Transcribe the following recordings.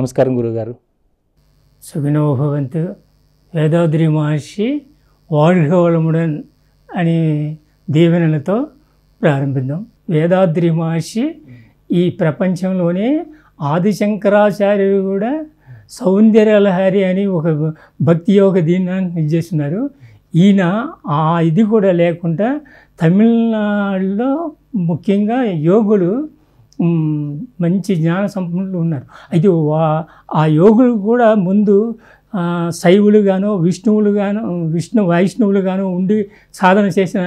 నమస్కారం గురుగారు సుఖినోభవంతు వేదాద్రి మహర్షి వార్గవళముడన్ అనే దీవెనలతో ప్రారంభిద్దాం వేదాద్రి మహర్షి ఈ ప్రపంచంలోనే ఆదిశంకరాచార్యుడు కూడా సౌందర్యలహరి అని ఒక భక్తి యోగ దీనాన్ని చేస్తున్నారు ఈయన ఆ ఇది కూడా లేకుండా తమిళనాడులో ముఖ్యంగా యోగులు మంచి జ్ఞాన సంపన్నులు ఉన్నారు అయితే ఆ యోగులు కూడా ముందు శైవులుగానో విష్ణువులుగానో విష్ణు వైష్ణవులుగానో ఉండి సాధన చేసిన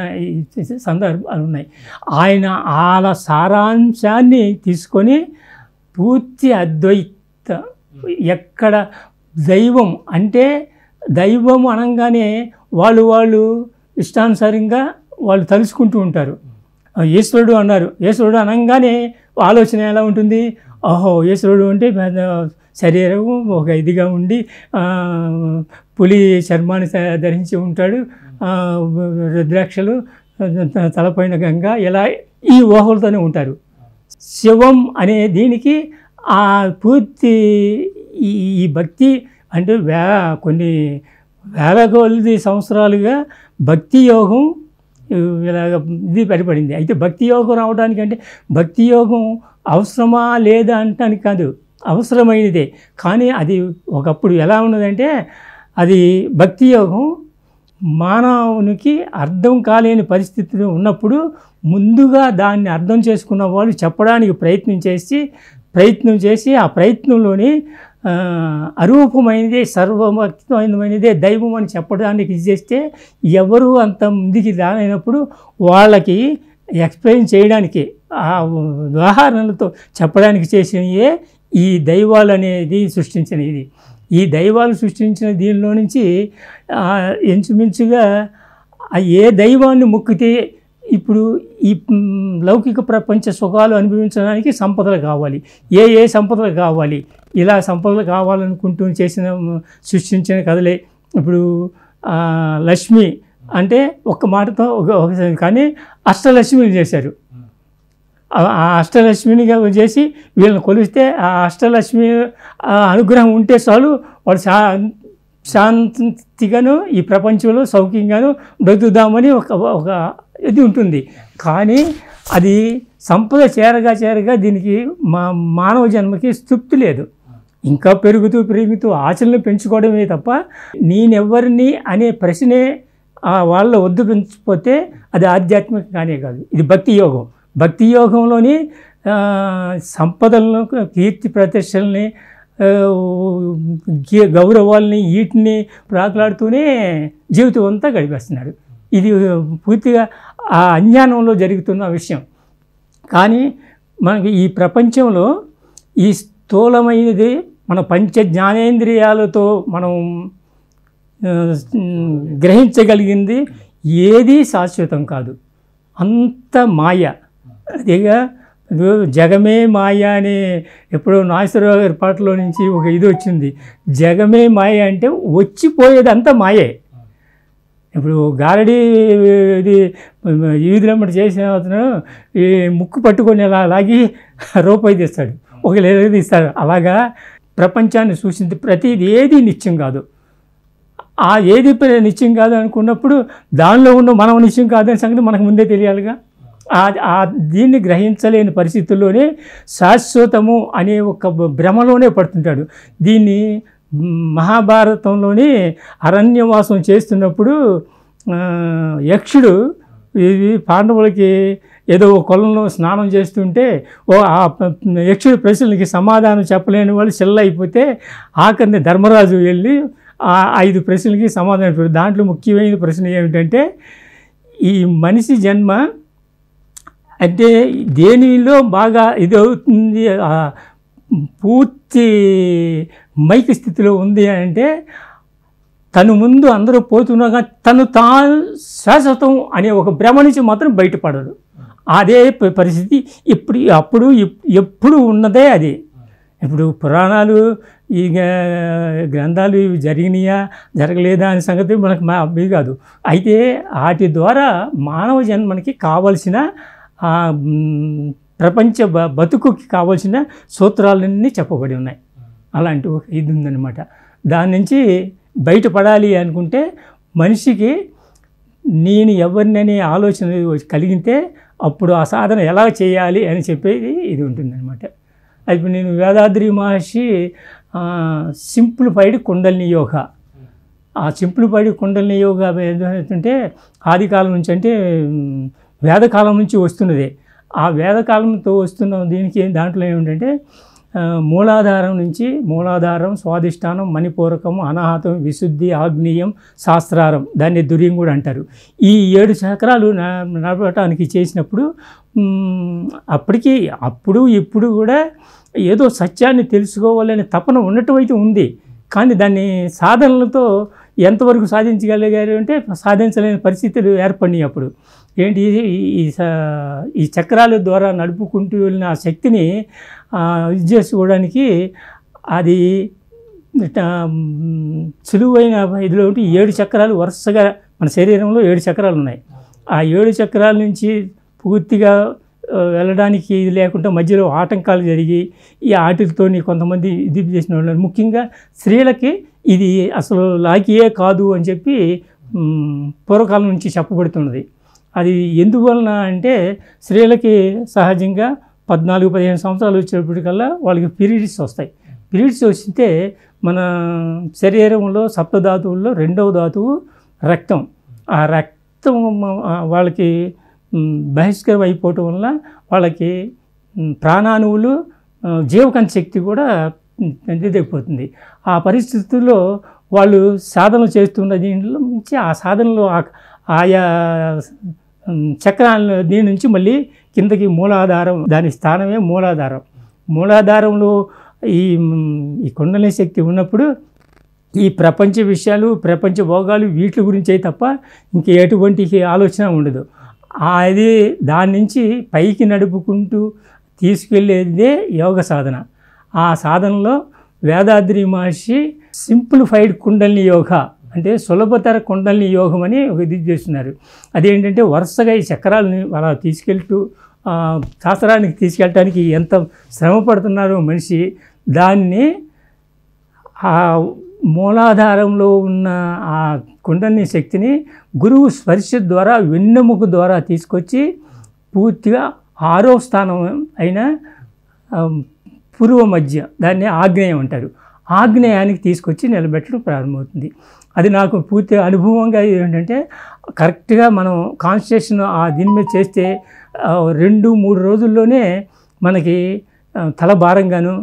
సందర్భాలు ఉన్నాయి ఆయన ఆల సారాంశాన్ని తీసుకొని పూర్తి అద్వైత ఎక్కడ దైవం అంటే దైవం అనగానే వాళ్ళు వాళ్ళు ఇష్టానుసారంగా వాళ్ళు తలుచుకుంటూ ఉంటారు ఈశ్వరుడు అన్నారు ఈశ్వరుడు అనగానే ఆలోచన ఎలా ఉంటుంది ఓహో ఈశ్వరుడు అంటే శరీరం ఒక ఇదిగా ఉండి పులి చర్మాన్ని ధరించి ఉంటాడు రుద్రాక్షలు తలపైన గంగ ఇలా ఈ ఊహలతోనే ఉంటారు శివం అనే దీనికి ఆ పూర్తి ఈ భక్తి అంటే వే కొన్ని వేల కొలది సంవత్సరాలుగా భక్తి యోగం ఇలాగ ఇది పరిపడింది అయితే భక్తి యోగం అంటే భక్తి యోగం అవసరమా లేదా అంటానికి కాదు అవసరమైనదే కానీ అది ఒకప్పుడు ఎలా ఉన్నదంటే అది భక్తి యోగం మానవునికి అర్థం కాలేని పరిస్థితులు ఉన్నప్పుడు ముందుగా దాన్ని అర్థం చేసుకున్న వాళ్ళు చెప్పడానికి ప్రయత్నం చేసి ప్రయత్నం చేసి ఆ ప్రయత్నంలోని అరూపమైనదే సర్వమైనదే దైవం అని చెప్పడానికి ఇది చేస్తే ఎవరు అంత ముందుకి రానైనప్పుడు వాళ్ళకి ఎక్స్ప్లెయిన్ చేయడానికి ఆ ఉదాహరణలతో చెప్పడానికి చేసినయే ఈ దైవాలు అనేది సృష్టించిన ఇది ఈ దైవాలు సృష్టించిన దీనిలో నుంచి ఇంచుమించుగా ఏ దైవాన్ని మొక్కితే ఇప్పుడు ఈ లౌకిక ప్రపంచ సుఖాలు అనుభవించడానికి సంపదలు కావాలి ఏ ఏ సంపదలు కావాలి ఇలా సంపదలు కావాలనుకుంటూ చేసిన సృష్టించిన కథలే ఇప్పుడు లక్ష్మి అంటే ఒక్క మాటతో ఒక కానీ అష్టలక్ష్మిని చేశారు ఆ అష్టలక్ష్మినిగా చేసి వీళ్ళని కొలిస్తే ఆ అష్టలక్ష్మి అనుగ్రహం ఉంటే చాలు వాడు శా శాంతిగాను ఈ ప్రపంచంలో సౌఖ్యంగాను బ్రతుకుదామని ఒక ఒక ఇది ఉంటుంది కానీ అది సంపద చేరగా చేరగా దీనికి మా మానవ జన్మకి తృప్తి లేదు ఇంకా పెరుగుతూ పెరుగుతూ ఆచరణలు పెంచుకోవడమే తప్ప నేనెవరిని అనే ప్రశ్నే వాళ్ళ వద్దు పెంచిపోతే అది ఆధ్యాత్మిక కానీ కాదు ఇది భక్తి యోగం భక్తి యోగంలోని సంపదలను కీర్తి ప్రతిష్టల్ని గౌరవాల్ని వీటిని ప్రాకులాడుతూనే జీవితం అంతా గడిపేస్తున్నాడు ఇది పూర్తిగా ఆ అజ్ఞానంలో జరుగుతున్న విషయం కానీ మనకి ఈ ప్రపంచంలో ఈ స్థూలమైనది మన పంచ జ్ఞానేంద్రియాలతో మనం గ్రహించగలిగింది ఏదీ శాశ్వతం కాదు అంత మాయ అదేగా జగమే మాయ అనే ఎప్పుడో నాగేశ్వరరావు గారి పాటలో నుంచి ఒక ఇది వచ్చింది జగమే మాయ అంటే వచ్చిపోయేది అంత మాయే ఇప్పుడు గారడీ ఇది ఈదిరమ్మటి చేసిన అతను ఈ ముక్కు పట్టుకొని ఇలా లాగి రూపాయి తీస్తాడు ఒక లేదా ఇస్తాడు అలాగా ప్రపంచాన్ని సూచించి ప్రతిది ఏది నిత్యం కాదు ఆ ఏది నిత్యం కాదు అనుకున్నప్పుడు దానిలో ఉన్న మనం నిత్యం కాదని సంగతి మనకు ముందే తెలియాలిగా ఆ దీన్ని గ్రహించలేని పరిస్థితుల్లోనే శాశ్వతము అనే ఒక భ్రమలోనే పడుతుంటాడు దీన్ని మహాభారతంలోని అరణ్యవాసం చేస్తున్నప్పుడు యక్షుడు ఇది పాండవులకి ఏదో ఓ కొలంలో స్నానం చేస్తుంటే ఓ ఆ యక్షుడు ప్రశ్నలకి సమాధానం చెప్పలేని వాళ్ళు సెల్ అయిపోతే ఆఖరిని ధర్మరాజు వెళ్ళి ఆ ఐదు ప్రశ్నలకి సమాధానం దాంట్లో ముఖ్యమైన ప్రశ్న ఏమిటంటే ఈ మనిషి జన్మ అంటే దేనిలో బాగా ఇది అవుతుంది పూర్తి మైక్ స్థితిలో ఉంది అంటే తను ముందు అందరూ పోతున్నాగా తను తాను శాశ్వతం అనే ఒక భ్రమ నుంచి మాత్రం బయటపడడు అదే పరిస్థితి ఇప్పుడు అప్పుడు ఎప్పుడు ఉన్నదే అది ఇప్పుడు పురాణాలు ఈ గ్రంథాలు ఇవి జరిగినాయా జరగలేదా అనే సంగతి మనకు మా అవి కాదు అయితే వాటి ద్వారా మానవ జన్మనికి కావలసిన ప్రపంచ బ బతుకుకి కావాల్సిన సూత్రాలన్నీ చెప్పబడి ఉన్నాయి అలాంటి ఒక ఇది ఉందన్నమాట దాని నుంచి బయటపడాలి అనుకుంటే మనిషికి నేను ఎవరినని ఆలోచన కలిగితే అప్పుడు ఆ సాధన ఎలా చేయాలి అని చెప్పేది ఇది ఉంటుందన్నమాట అది నేను వేదాద్రి మహర్షి పైడి కుండలిని యోగ ఆ పైడి కుండలిని యోగ ఏంటంటే ఆదికాలం నుంచి అంటే వేదకాలం నుంచి వస్తున్నదే ఆ వేదకాలంతో వస్తున్న దీనికి దాంట్లో ఏమిటంటే మూలాధారం నుంచి మూలాధారం స్వాధిష్టానం మణిపూరకం అనాహతం విశుద్ధి ఆగ్నేయం శాస్త్రారం దాన్ని దుర్యం కూడా అంటారు ఈ ఏడు చక్రాలు నడపడానికి చేసినప్పుడు అప్పటికీ అప్పుడు ఇప్పుడు కూడా ఏదో సత్యాన్ని తెలుసుకోవాలనే తపన ఉండటం అయితే ఉంది కానీ దాన్ని సాధనలతో ఎంతవరకు సాధించగలిగారు అంటే సాధించలేని పరిస్థితులు ఏర్పడినాయి అప్పుడు ఏంటి ఈ ఈ చక్రాల ద్వారా నడుపుకుంటూ వెళ్ళిన ఆ శక్తిని ఇది చేసుకోవడానికి అది సులువైన ఇదిలో ఉంటే ఏడు చక్రాలు వరుసగా మన శరీరంలో ఏడు చక్రాలు ఉన్నాయి ఆ ఏడు చక్రాల నుంచి పూర్తిగా వెళ్ళడానికి ఇది లేకుండా మధ్యలో ఆటంకాలు జరిగి ఈ ఆటలతో కొంతమంది ఇది చేసిన వాళ్ళు ముఖ్యంగా స్త్రీలకి ఇది అసలు లాకియే కాదు అని చెప్పి పూర్వకాలం నుంచి చెప్పబడుతున్నది అది ఎందువలన అంటే స్త్రీలకి సహజంగా పద్నాలుగు పదిహేను సంవత్సరాలు వచ్చేప్పటికల్లా వాళ్ళకి పీరియడ్స్ వస్తాయి పీరియడ్స్ వస్తే మన శరీరంలో సప్తధాతువుల్లో రెండవ ధాతువు రక్తం ఆ రక్తం వాళ్ళకి బహిష్కరం అయిపోవటం వల్ల వాళ్ళకి ప్రాణాణువులు జీవకం శక్తి కూడా తగ్గిపోతుంది ఆ పరిస్థితుల్లో వాళ్ళు సాధనలు చేస్తున్న దీంట్లో నుంచి ఆ సాధనలో ఆయా చక్రాల దీని నుంచి మళ్ళీ కిందకి మూలాధారం దాని స్థానమే మూలాధారం మూలాధారంలో ఈ ఈ కుండలి శక్తి ఉన్నప్పుడు ఈ ప్రపంచ విషయాలు ప్రపంచ భోగాలు వీటి గురించే తప్ప ఇంక ఎటువంటి ఆలోచన ఉండదు అది దాని నుంచి పైకి నడుపుకుంటూ తీసుకెళ్ళేదే యోగ సాధన ఆ సాధనలో వేదాద్రి మహర్షి సింప్లిఫైడ్ కుండలిని యోగా అంటే సులభతర కుండలిని యోగం అని ఒక ఇది చేస్తున్నారు అదేంటంటే వరుసగా ఈ చక్రాలని అలా తీసుకెళ్తూ శాస్త్రానికి తీసుకెళ్ళటానికి ఎంత శ్రమ పడుతున్నారో మనిషి దాన్ని ఆ మూలాధారంలో ఉన్న ఆ కుండలిని శక్తిని గురువు స్పర్శ ద్వారా వెన్నెముక ద్వారా తీసుకొచ్చి పూర్తిగా ఆరో స్థానం అయిన పూర్వ మధ్య దాన్ని ఆగ్నేయం అంటారు ఆగ్నేయానికి తీసుకొచ్చి నిలబెట్టడం ప్రారంభమవుతుంది అది నాకు పూర్తి అనుభవంగా ఏంటంటే కరెక్ట్గా మనం కాన్సన్ట్రేషన్ ఆ దీని మీద చేస్తే రెండు మూడు రోజుల్లోనే మనకి తల భారంగాను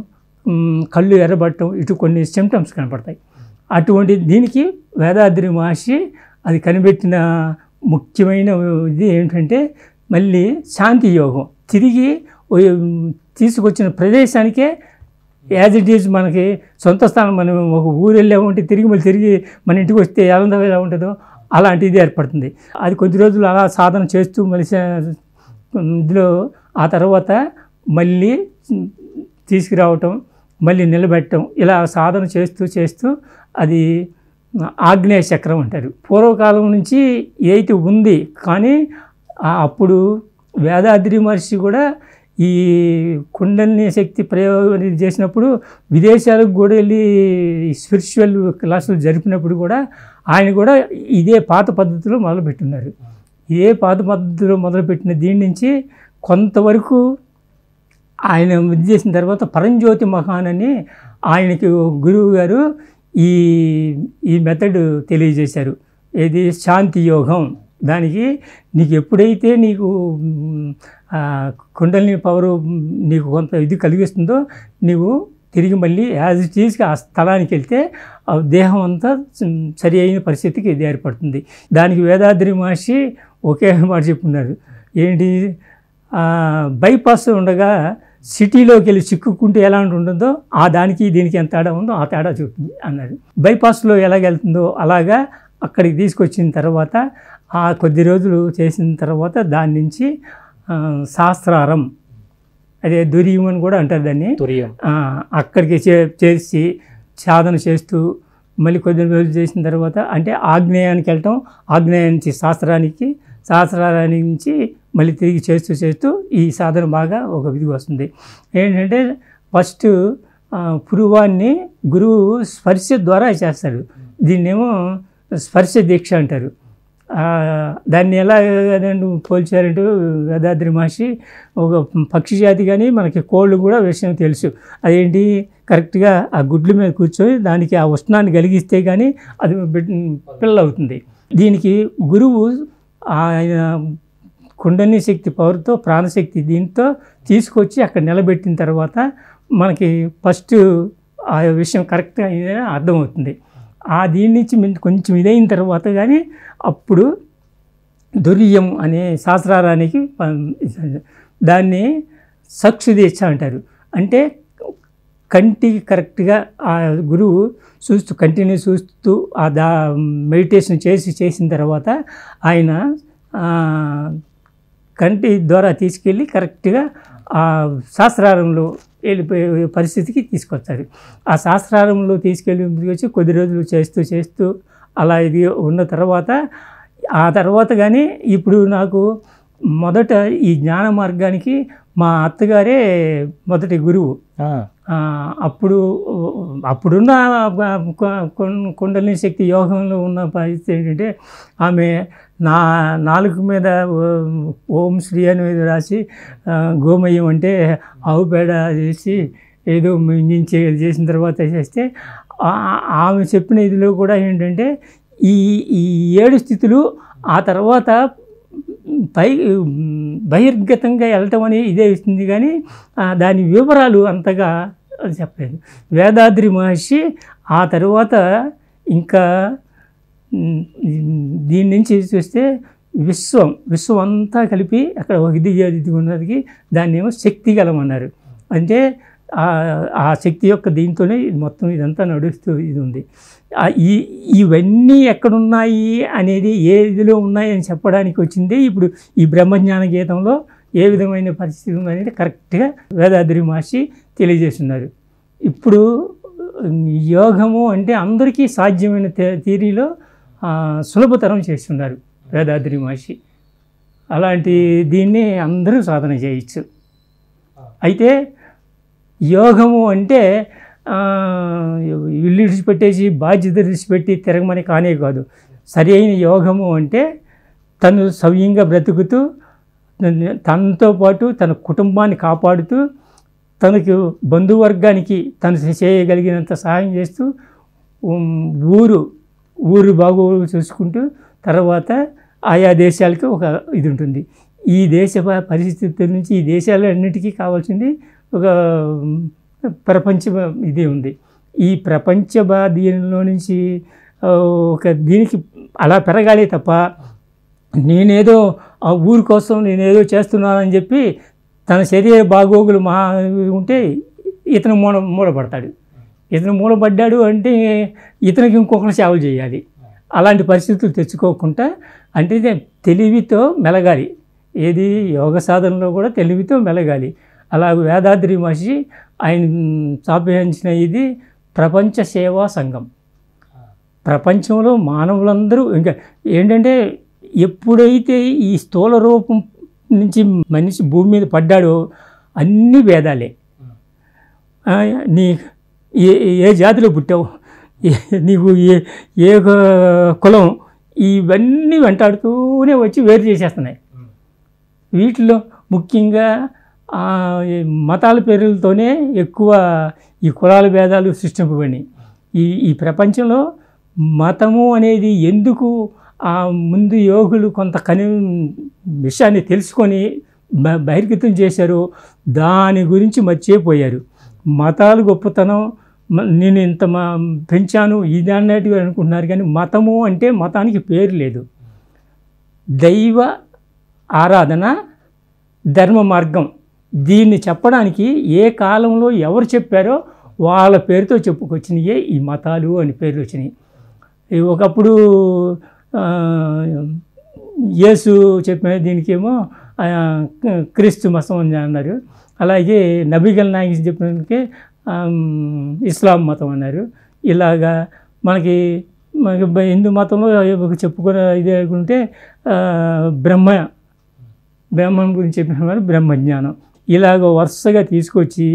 కళ్ళు ఎర్రబట్టడం ఇటు కొన్ని సిమ్టమ్స్ కనపడతాయి అటువంటి దీనికి వేదాద్రి మహర్షి అది కనిపెట్టిన ముఖ్యమైన ఇది ఏంటంటే మళ్ళీ శాంతి యోగం తిరిగి తీసుకొచ్చిన ప్రదేశానికే యాజ్ ఇట్ ఈజ్ మనకి సొంత స్థానం మనం ఒక ఊరు ఉంటే తిరిగి మళ్ళీ తిరిగి మన ఇంటికి వస్తే ఆనందం ఎలా ఉంటుందో అలాంటిది ఏర్పడుతుంది అది కొద్ది రోజులు అలా సాధన చేస్తూ మళ్ళీ ఇందులో ఆ తర్వాత మళ్ళీ తీసుకురావటం మళ్ళీ నిలబెట్టడం ఇలా సాధన చేస్తూ చేస్తూ అది ఆగ్నేయ చక్రం అంటారు పూర్వకాలం నుంచి ఏది ఉంది కానీ అప్పుడు వేదాద్రి మహర్షి కూడా ఈ కుండలిని శక్తి ప్రయోగం చేసినప్పుడు విదేశాలకు కూడా వెళ్ళి స్పిరిచువల్ క్లాసులు జరిపినప్పుడు కూడా ఆయన కూడా ఇదే పాత పద్ధతిలో మొదలుపెట్టున్నారు ఇదే పాత పద్ధతిలో మొదలుపెట్టిన దీని నుంచి కొంతవరకు ఆయన ఇది చేసిన తర్వాత పరంజ్యోతి మహాన్ అని ఆయనకి గురువు గారు ఈ ఈ మెథడ్ తెలియజేశారు ఏది శాంతి యోగం దానికి నీకు ఎప్పుడైతే నీకు కుండలిని పవర్ నీకు కొంత ఇది కలిగిస్తుందో నీవు తిరిగి మళ్ళీ యాజ్ ఇట్ ఈజ్కి ఆ స్థలానికి వెళ్తే ఆ దేహం అంతా సరి అయిన పరిస్థితికి ఇది ఏర్పడుతుంది దానికి వేదాద్రి మహర్షి ఒకే మాట చెప్పున్నారు ఏంటి బైపాస్ ఉండగా సిటీలోకి వెళ్ళి చిక్కుకుంటే ఎలా ఉంటుందో ఆ దానికి దీనికి ఎంత తేడా ఉందో ఆ తేడా చూపుతుంది అన్నారు బైపాస్లో ఎలాగెళ్తుందో అలాగా అక్కడికి తీసుకొచ్చిన తర్వాత ఆ కొద్ది రోజులు చేసిన తర్వాత దాని నుంచి సహస్రారం అదే దుర్యం అని కూడా అంటారు దాన్ని అక్కడికి చేసి సాధన చేస్తూ మళ్ళీ కొద్ది రోజులు చేసిన తర్వాత అంటే ఆగ్నేయానికి వెళ్ళటం ఆగ్నేయం నుంచి శాస్త్రానికి శాస్త్రాల నుంచి మళ్ళీ తిరిగి చేస్తూ చేస్తూ ఈ సాధన బాగా ఒక విధి వస్తుంది ఏంటంటే ఫస్ట్ పురువాన్ని గురువు స్పర్శ ద్వారా చేస్తాడు దీన్నేమో స్పర్శ దీక్ష అంటారు దాన్ని ఎలా పోల్చారంటూ వేదాద్రి మహర్షి ఒక పక్షి జాతి కానీ మనకి కోళ్ళు కూడా విషయం తెలుసు అదేంటి కరెక్ట్గా ఆ గుడ్ల మీద కూర్చొని దానికి ఆ ఉష్ణాన్ని కలిగిస్తే కానీ అది పిల్ల అవుతుంది దీనికి గురువు ఆయన కుండని శక్తి పవర్తో ప్రాణశక్తి దీంతో తీసుకొచ్చి అక్కడ నిలబెట్టిన తర్వాత మనకి ఫస్ట్ ఆ విషయం కరెక్ట్గా అర్థమవుతుంది ఆ దీని నుంచి కొంచెం ఇదైన తర్వాత కానీ అప్పుడు దుర్యం అనే శాస్త్రారానికి దాన్ని దీక్ష అంటారు అంటే కంటికి కరెక్ట్గా ఆ గురువు చూస్తూ కంటిన్యూ చూస్తూ ఆ దా మెడిటేషన్ చేసి చేసిన తర్వాత ఆయన కంటి ద్వారా తీసుకెళ్ళి కరెక్ట్గా ఆ శాస్త్రారంలో వెళ్ళిపోయే పరిస్థితికి తీసుకొస్తారు ఆ శాస్త్రారంలో తీసుకెళ్ళి వచ్చి కొద్ది రోజులు చేస్తూ చేస్తూ అలా ఇది ఉన్న తర్వాత ఆ తర్వాత కానీ ఇప్పుడు నాకు మొదట ఈ జ్ఞాన మార్గానికి మా అత్తగారే మొదటి గురువు అప్పుడు అప్పుడున్న కుండలిని శక్తి యోగంలో ఉన్న పరిస్థితి ఏంటంటే ఆమె నా నాలుగు మీద ఓం శ్రీ అనేది రాసి గోమయం అంటే ఆవు పేడ చేసి ఏదో మింగించి చేసిన తర్వాత చేస్తే ఆమె చెప్పిన ఇదిలో కూడా ఏంటంటే ఈ ఈ ఏడు స్థితులు ఆ తర్వాత పై బహిర్గతంగా వెళ్ళటం అనేది ఇదే ఇస్తుంది కానీ దాని వివరాలు అంతగా అని చెప్పలేదు వేదాద్రి మహర్షి ఆ తరువాత ఇంకా దీని నుంచి చూస్తే విశ్వం విశ్వం అంతా కలిపి అక్కడ ఒక ఇది ఇది ఉన్నది దాన్ని ఏమో శక్తి గలమన్నారు అంటే ఆ శక్తి యొక్క దీంతోనే మొత్తం ఇదంతా నడుస్తూ ఇది ఉంది ఈ ఇవన్నీ ఎక్కడున్నాయి అనేది ఏ ఇదిలో ఉన్నాయి అని చెప్పడానికి వచ్చింది ఇప్పుడు ఈ బ్రహ్మజ్ఞాన గీతంలో ఏ విధమైన పరిస్థితి ఉందనేది కరెక్ట్గా వేదాద్రి మహర్షి తెలియజేస్తున్నారు ఇప్పుడు యోగము అంటే అందరికీ సాధ్యమైన థియరీలో సులభతరం చేస్తున్నారు వేదాద్రి మహర్షి అలాంటి దీన్ని అందరూ సాధన చేయొచ్చు అయితే యోగము అంటే ఇల్లు విడిచిపెట్టేసి బాధ్యత విడిచిపెట్టి తిరగమని కానే కాదు సరి అయిన యోగము అంటే తను సవ్యంగా బ్రతుకుతూ తనతో పాటు తన కుటుంబాన్ని కాపాడుతూ తనకు బంధువర్గానికి తను చేయగలిగినంత సహాయం చేస్తూ ఊరు ఊరు బాగోగులు చూసుకుంటూ తర్వాత ఆయా దేశాలకు ఒక ఇది ఉంటుంది ఈ దేశ పరిస్థితుల నుంచి ఈ అన్నిటికీ కావాల్సింది ఒక ప్రపంచ ఇది ఉంది ఈ ప్రపంచ దీనిలో నుంచి ఒక దీనికి అలా పెరగాలి తప్ప నేనేదో ఆ ఊరి కోసం నేనేదో చేస్తున్నానని చెప్పి తన శరీర బాగోగులు మహా ఉంటే ఇతను మూల మూలపడతాడు ఇతను మూలపడ్డాడు అంటే ఇతనికి ఇంకొకరు సేవలు చేయాలి అలాంటి పరిస్థితులు తెచ్చుకోకుండా అంటే తెలివితో మెలగాలి ఏది యోగ సాధనలో కూడా తెలివితో మెలగాలి అలా వేదాద్రి మహర్షి ఆయన స్థాపించిన ఇది ప్రపంచ సేవా సంఘం ప్రపంచంలో మానవులందరూ ఇంకా ఏంటంటే ఎప్పుడైతే ఈ స్థూల రూపం నుంచి మనిషి భూమి మీద పడ్డాడో అన్ని వేదాలే నీ ఏ ఏ జాతిలో పుట్టావు నీకు ఏ ఏ కులం ఇవన్నీ వెంటాడుతూనే వచ్చి వేరు చేసేస్తున్నాయి వీటిలో ముఖ్యంగా మతాల పేర్లతోనే ఎక్కువ ఈ కులాల భేదాలు సృష్టింపబడినాయి ఈ ఈ ప్రపంచంలో మతము అనేది ఎందుకు ముందు యోగులు కొంత కని విషయాన్ని తెలుసుకొని బహిర్గతం చేశారు దాని గురించి మర్చిపోయారు మతాలు గొప్పతనం నేను ఇంత పెంచాను ఇది అన్నట్టుగా అనుకుంటున్నారు కానీ మతము అంటే మతానికి పేరు లేదు దైవ ఆరాధన ధర్మ మార్గం దీన్ని చెప్పడానికి ఏ కాలంలో ఎవరు చెప్పారో వాళ్ళ పేరుతో చెప్పుకొచ్చినాయే ఈ మతాలు అని పేర్లు వచ్చినాయి ఒకప్పుడు యేసు చెప్పిన దీనికేమో క్రీస్తు మతం అని అన్నారు అలాగే నబీగల్ నాయకి చెప్పినందుకే ఇస్లాం మతం అన్నారు ఇలాగా మనకి మనకి హిందూ మతంలో చెప్పుకునే ఇది అనుకుంటే బ్రహ్మ బ్రహ్మం గురించి చెప్పిన బ్రహ్మజ్ఞానం ఇలాగ వరుసగా తీసుకొచ్చి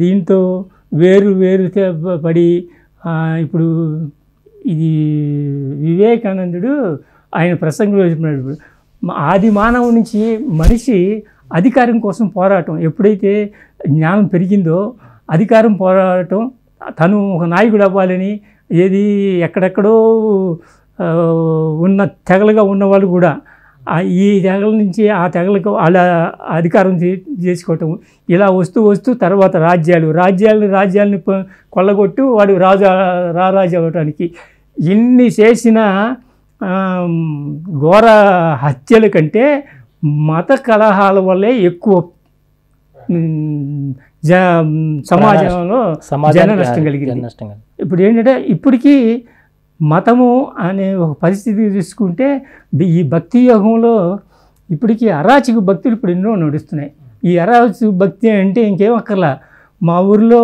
దీంతో వేరు వేరు పడి ఇప్పుడు ఇది వివేకానందుడు ఆయన ప్రసంగంలో చెప్పినాడు ఆది మానవు నుంచి మనిషి అధికారం కోసం పోరాటం ఎప్పుడైతే జ్ఞానం పెరిగిందో అధికారం పోరాటం తను ఒక నాయకుడు అవ్వాలని ఏది ఎక్కడెక్కడో ఉన్న తెగలుగా ఉన్నవాళ్ళు కూడా ఈ తెగల నుంచి ఆ తెగలకు వాళ్ళ అధికారం చేసుకోవటం ఇలా వస్తూ వస్తూ తర్వాత రాజ్యాలు రాజ్యాలు రాజ్యాలను కొల్లగొట్టు వాడు రాజు రారాజు అవ్వటానికి ఇన్ని చేసిన ఘోర హత్యల కంటే మత కలహాల వల్లే ఎక్కువ జ సమాజంలో జన నష్టం కలిగింది ఇప్పుడు ఏంటంటే ఇప్పటికీ మతము అనే ఒక పరిస్థితి తీసుకుంటే ఈ భక్తి యోగంలో ఇప్పటికీ అరాచక భక్తులు ఇప్పుడు ఎన్నో నడుస్తున్నాయి ఈ అరాచక భక్తి అంటే ఇంకేం అక్కర్లా మా ఊరిలో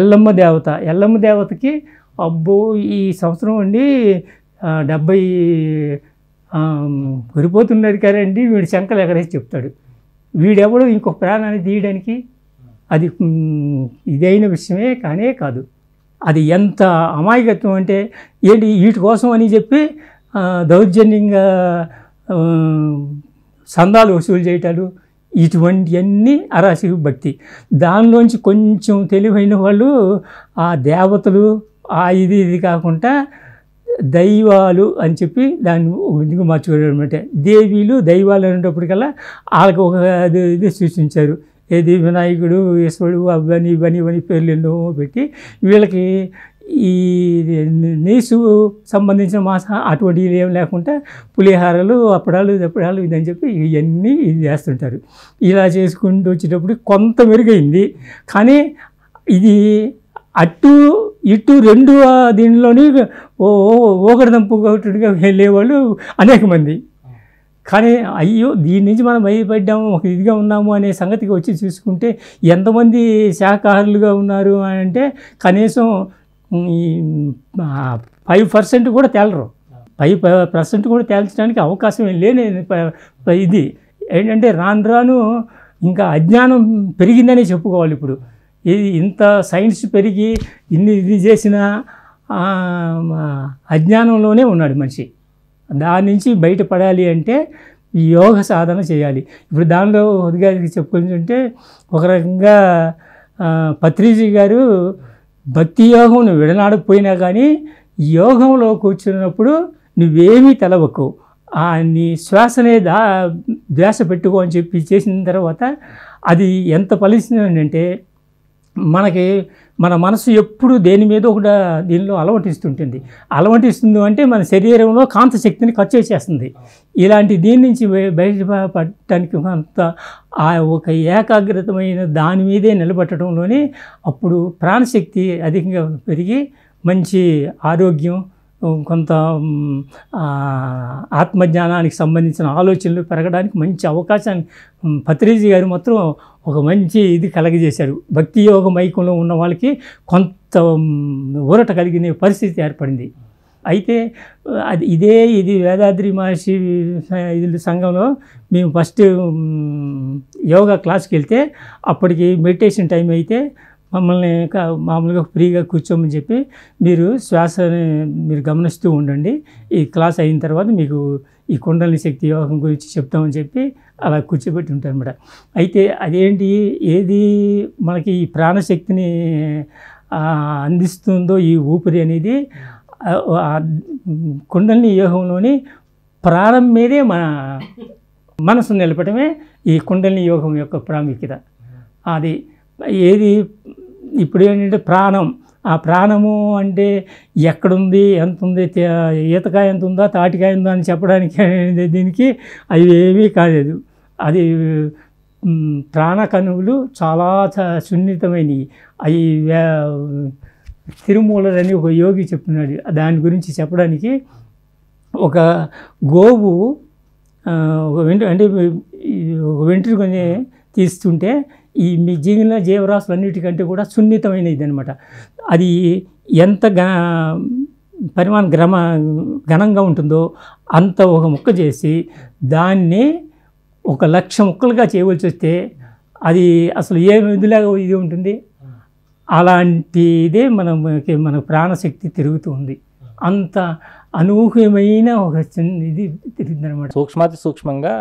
ఎల్లమ్మ దేవత ఎల్లమ్మ దేవతకి అబ్బో ఈ సంవత్సరం అండి డెబ్బై ఉరిపోతున్నారు కదండి వీడు శంకలు ఎగరేసి చెప్తాడు వీడెవడు ఇంకొక ప్రాణాన్ని తీయడానికి అది ఇదైన విషయమే కానే కాదు అది ఎంత అమాయకత్వం అంటే ఏంటి వీటి కోసం అని చెప్పి దౌర్జన్యంగా సందాలు వసూలు చేయటాలు ఇటువంటివన్నీ అరాశి భక్తి దానిలోంచి కొంచెం తెలివైన వాళ్ళు ఆ దేవతలు ఆ ఇది ఇది కాకుండా దైవాలు అని చెప్పి దాన్ని ఎందుకు మార్చుకోవడం అనమాట దేవీలు దైవాలు అనేటప్పటికల్లా వాళ్ళకి ఒక ఇది సృష్టించారు ఏది వినాయకుడు ఈశ్వరుడు అవని ఇవని ఇవని పేర్లు ఎన్నో పెట్టి వీళ్ళకి ఈ నీసు సంబంధించిన మాసం అటువంటి ఏం లేకుండా పులిహారాలు అప్పడాలు తప్పడాలు ఇదని చెప్పి ఇవన్నీ ఇది చేస్తుంటారు ఇలా చేసుకుంటూ వచ్చేటప్పుడు కొంత మెరుగైంది కానీ ఇది అటు ఇటు రెండు దీనిలోని ఓగడదంపు ఒకటిగా వెళ్ళేవాళ్ళు అనేక మంది కానీ అయ్యో దీని నుంచి మనం భయపడ్డాము ఒక ఇదిగా ఉన్నాము అనే సంగతికి వచ్చి చూసుకుంటే ఎంతమంది శాఖాహారులుగా ఉన్నారు అని అంటే కనీసం ఫైవ్ పర్సెంట్ కూడా తేలరు ఫైవ్ పర్సెంట్ కూడా తేల్చడానికి అవకాశం లేని ఇది ఏంటంటే రాను రాను ఇంకా అజ్ఞానం పెరిగిందనే చెప్పుకోవాలి ఇప్పుడు ఇది ఇంత సైన్స్ పెరిగి ఇన్ని ఇది చేసిన అజ్ఞానంలోనే ఉన్నాడు మనిషి దాని నుంచి బయటపడాలి అంటే యోగ సాధన చేయాలి ఇప్పుడు దానిలో గారికి చెప్పుకుంటుంటే ఒక రకంగా పత్రిజీ గారు భక్తి యోగం విడనాడకపోయినా కానీ యోగంలో కూర్చున్నప్పుడు నువ్వేమీ తెలవకు నీ శ్వాసనే దా ద్వేష పెట్టుకో అని చెప్పి చేసిన తర్వాత అది ఎంత ఫలించిందంటే మనకి మన మనసు ఎప్పుడు దేని మీద కూడా దీనిలో అలవటిస్తుంటుంది అలవటిస్తుంది అంటే మన శరీరంలో కాంత శక్తిని ఖర్చు చేసేస్తుంది ఇలాంటి దీని నుంచి బయటపడటానికి అంత ఆ ఒక ఏకాగ్రతమైన దాని మీదే నిలబెట్టడంలోనే అప్పుడు ప్రాణశక్తి అధికంగా పెరిగి మంచి ఆరోగ్యం కొంత ఆత్మజ్ఞానానికి సంబంధించిన ఆలోచనలు పెరగడానికి మంచి అవకాశాన్ని పత్రిజీ గారు మాత్రం ఒక మంచి ఇది కలగజేశారు భక్తి యోగ మైకంలో ఉన్న వాళ్ళకి కొంత ఊరట కలిగిన పరిస్థితి ఏర్పడింది అయితే అది ఇదే ఇది వేదాద్రి మహర్షి ఇది సంఘంలో మేము ఫస్ట్ యోగా క్లాస్కి వెళ్తే అప్పటికి మెడిటేషన్ టైం అయితే మమ్మల్ని మామూలుగా ఫ్రీగా కూర్చోమని చెప్పి మీరు శ్వాసని మీరు గమనిస్తూ ఉండండి ఈ క్లాస్ అయిన తర్వాత మీకు ఈ కుండలిని శక్తి యోగం గురించి చెప్తామని చెప్పి అలా కూర్చోబెట్టి ఉంటారు అనమాట అయితే అదేంటి ఏది మనకి ఈ ప్రాణశక్తిని అందిస్తుందో ఈ ఊపిరి అనేది కుండలిని యోగంలోని ప్రాణం మీదే మన మనసు నిలపడమే ఈ కుండలిని యోగం యొక్క ప్రాముఖ్యత అది ఏది ఇప్పుడు ఏంటంటే ప్రాణం ఆ ప్రాణము అంటే ఎక్కడుంది ఎంత ఉంది ఈతకాయ ఎంత ఉందా తాటికాయ ఉందా అని చెప్పడానికి దీనికి అవి ఏమీ కాలేదు అది ప్రాణ కనువులు చాలా సున్నితమైనవి అవి తిరుమూలని ఒక యోగి చెప్తున్నాడు దాని గురించి చెప్పడానికి ఒక గోవు ఒక వెంట అంటే ఒక వెంట్రుకొని తీస్తుంటే ఈ జీవరాశులు అన్నిటికంటే కూడా సున్నితమైనది అనమాట అది ఎంత పరిమాణం గ్రమ ఘనంగా ఉంటుందో అంత ఒక ముక్క చేసి దాన్ని ఒక లక్ష ముక్కలుగా చేయవలసి వస్తే అది అసలు ఏ విధులాగా ఇది ఉంటుంది అలాంటిదే మనకి మన ప్రాణశక్తి తిరుగుతూ ఉంది అంత అనూహ్యమైన ఒక చిన్న ఇది తిరిగిందనమాట సూక్ష్మాతి సూక్ష్మంగా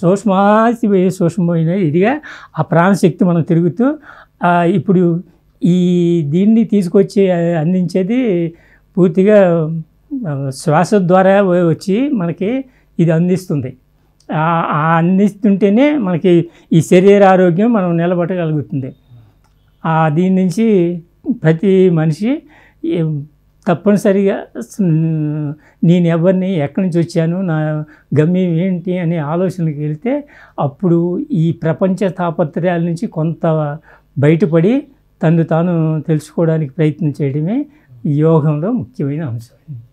సూక్ష్మాతి సూక్ష్మమైన ఇదిగా ఆ ప్రాణశక్తి మనం తిరుగుతూ ఇప్పుడు ఈ దీన్ని తీసుకొచ్చి అందించేది పూర్తిగా శ్వాస ద్వారా వచ్చి మనకి ఇది అందిస్తుంది అందిస్తుంటేనే మనకి ఈ శరీర ఆరోగ్యం మనం నిలబడగలుగుతుంది దీని నుంచి ప్రతి మనిషి తప్పనిసరిగా నేను ఎవరిని ఎక్కడి నుంచి వచ్చాను నా గమ్యం ఏంటి అనే ఆలోచనకి వెళ్తే అప్పుడు ఈ ప్రపంచ తాపత్రయాల నుంచి కొంత బయటపడి తను తాను తెలుసుకోవడానికి ప్రయత్నం చేయడమే యోగంలో ముఖ్యమైన అంశం